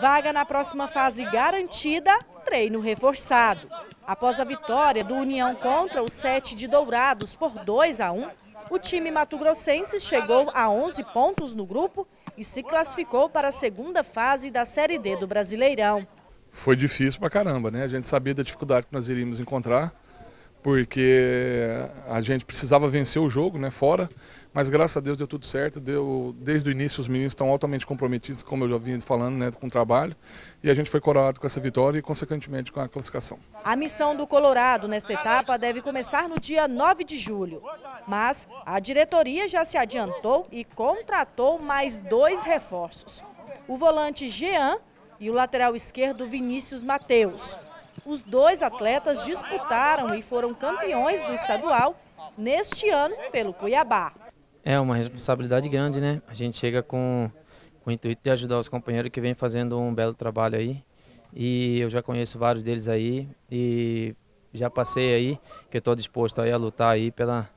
Vaga na próxima fase garantida, treino reforçado. Após a vitória do União contra o Sete de Dourados por 2 a 1, o time matogrossense chegou a 11 pontos no grupo e se classificou para a segunda fase da Série D do Brasileirão. Foi difícil pra caramba, né? A gente sabia da dificuldade que nós iríamos encontrar porque a gente precisava vencer o jogo né, fora, mas graças a Deus deu tudo certo. Deu, desde o início os meninos estão altamente comprometidos, como eu já vinha falando, né, com o trabalho, e a gente foi coroado com essa vitória e, consequentemente, com a classificação. A missão do Colorado nesta etapa deve começar no dia 9 de julho, mas a diretoria já se adiantou e contratou mais dois reforços. O volante Jean e o lateral esquerdo Vinícius Mateus. Os dois atletas disputaram e foram campeões do estadual neste ano pelo Cuiabá. É uma responsabilidade grande, né? A gente chega com, com o intuito de ajudar os companheiros que vêm fazendo um belo trabalho aí. E eu já conheço vários deles aí e já passei aí que eu estou disposto aí a lutar aí pela,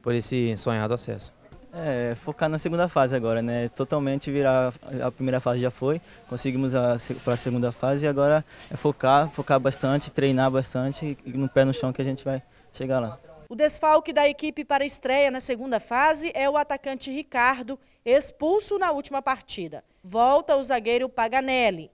por esse sonhado acesso. É, focar na segunda fase agora, né? Totalmente virar a primeira fase já foi, conseguimos a para a segunda fase e agora é focar, focar bastante, treinar bastante e no pé no chão que a gente vai chegar lá. O desfalque da equipe para a estreia na segunda fase é o atacante Ricardo, expulso na última partida. Volta o zagueiro Paganelli.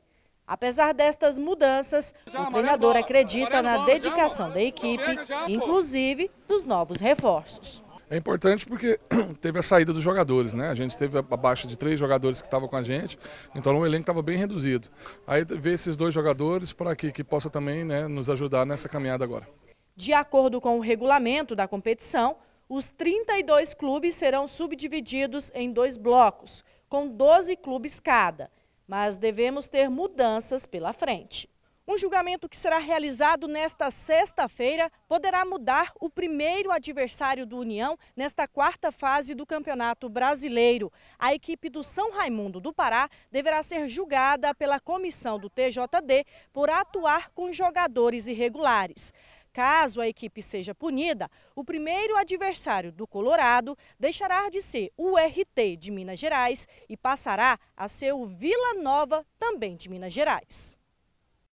Apesar destas mudanças, o treinador acredita na dedicação da equipe, inclusive dos novos reforços. É importante porque teve a saída dos jogadores, né? A gente teve a baixa de três jogadores que estavam com a gente, então o elenco estava bem reduzido. Aí ver esses dois jogadores para que, que possa também né, nos ajudar nessa caminhada agora. De acordo com o regulamento da competição, os 32 clubes serão subdivididos em dois blocos, com 12 clubes cada. Mas devemos ter mudanças pela frente. Um julgamento que será realizado nesta sexta-feira poderá mudar o primeiro adversário do União nesta quarta fase do Campeonato Brasileiro. A equipe do São Raimundo do Pará deverá ser julgada pela comissão do TJD por atuar com jogadores irregulares. Caso a equipe seja punida, o primeiro adversário do Colorado deixará de ser o RT de Minas Gerais e passará a ser o Vila Nova, também de Minas Gerais.